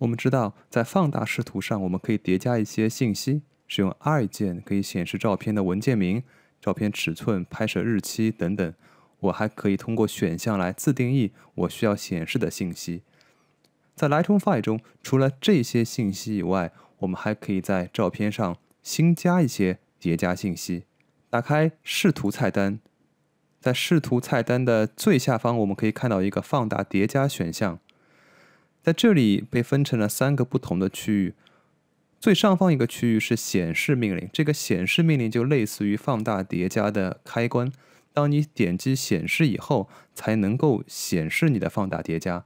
我们知道，在放大视图上，我们可以叠加一些信息。使用 I 键可以显示照片的文件名、照片尺寸、拍摄日期等等。我还可以通过选项来自定义我需要显示的信息。在 Lightroom File 中，除了这些信息以外，我们还可以在照片上新加一些叠加信息。打开视图菜单，在视图菜单的最下方，我们可以看到一个放大叠加选项。在这里被分成了三个不同的区域，最上方一个区域是显示命令，这个显示命令就类似于放大叠加的开关，当你点击显示以后，才能够显示你的放大叠加。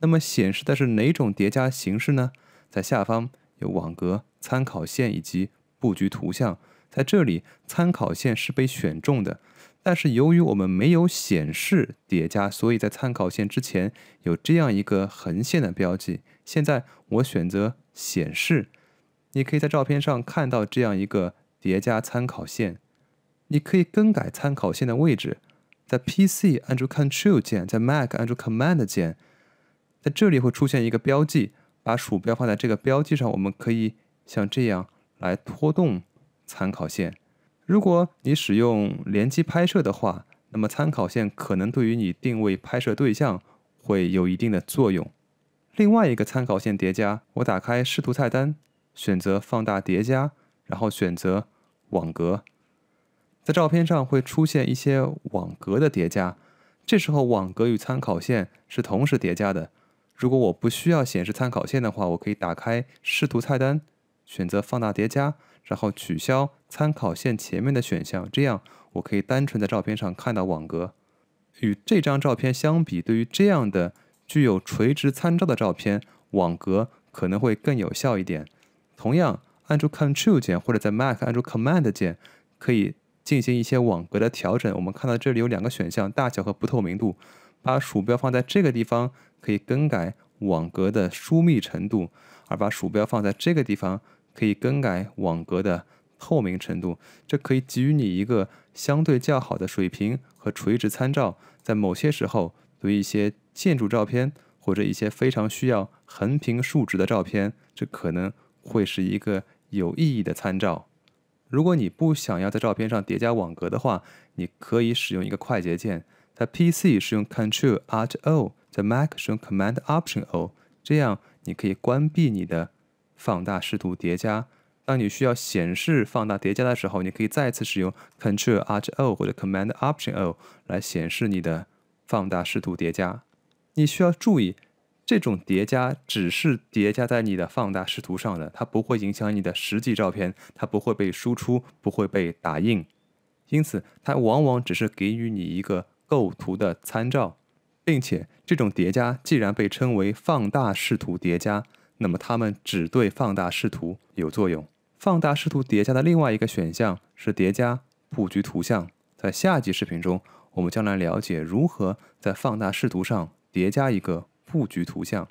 那么显示的是哪种叠加形式呢？在下方有网格、参考线以及布局图像，在这里参考线是被选中的。但是由于我们没有显示叠加，所以在参考线之前有这样一个横线的标记。现在我选择显示，你可以在照片上看到这样一个叠加参考线。你可以更改参考线的位置，在 PC 按住 Ctrl 键，在 Mac 按住 Command 键，在这里会出现一个标记，把鼠标放在这个标记上，我们可以像这样来拖动参考线。如果你使用连机拍摄的话，那么参考线可能对于你定位拍摄对象会有一定的作用。另外一个参考线叠加，我打开视图菜单，选择放大叠加，然后选择网格，在照片上会出现一些网格的叠加。这时候网格与参考线是同时叠加的。如果我不需要显示参考线的话，我可以打开视图菜单，选择放大叠加。然后取消参考线前面的选项，这样我可以单纯在照片上看到网格。与这张照片相比，对于这样的具有垂直参照的照片，网格可能会更有效一点。同样，按住 c t r l 键或者在 Mac 按住 Command 键，可以进行一些网格的调整。我们看到这里有两个选项：大小和不透明度。把鼠标放在这个地方，可以更改网格的疏密程度；而把鼠标放在这个地方。可以更改网格的透明程度，这可以给予你一个相对较好的水平和垂直参照。在某些时候，对于一些建筑照片或者一些非常需要横平竖直的照片，这可能会是一个有意义的参照。如果你不想要在照片上叠加网格的话，你可以使用一个快捷键，在 PC 使用 c t r l Alt O，在 Mac 使用 Command Option O，这样你可以关闭你的。放大视图叠加。当你需要显示放大叠加的时候，你可以再次使用 Control Alt O 或者 Command Option O 来显示你的放大视图叠加。你需要注意，这种叠加只是叠加在你的放大视图上的，它不会影响你的实际照片，它不会被输出，不会被打印。因此，它往往只是给予你一个构图的参照。并且，这种叠加既然被称为放大视图叠加，那么它们只对放大视图有作用。放大视图叠加的另外一个选项是叠加布局图像。在下集视频中，我们将来了解如何在放大视图上叠加一个布局图像。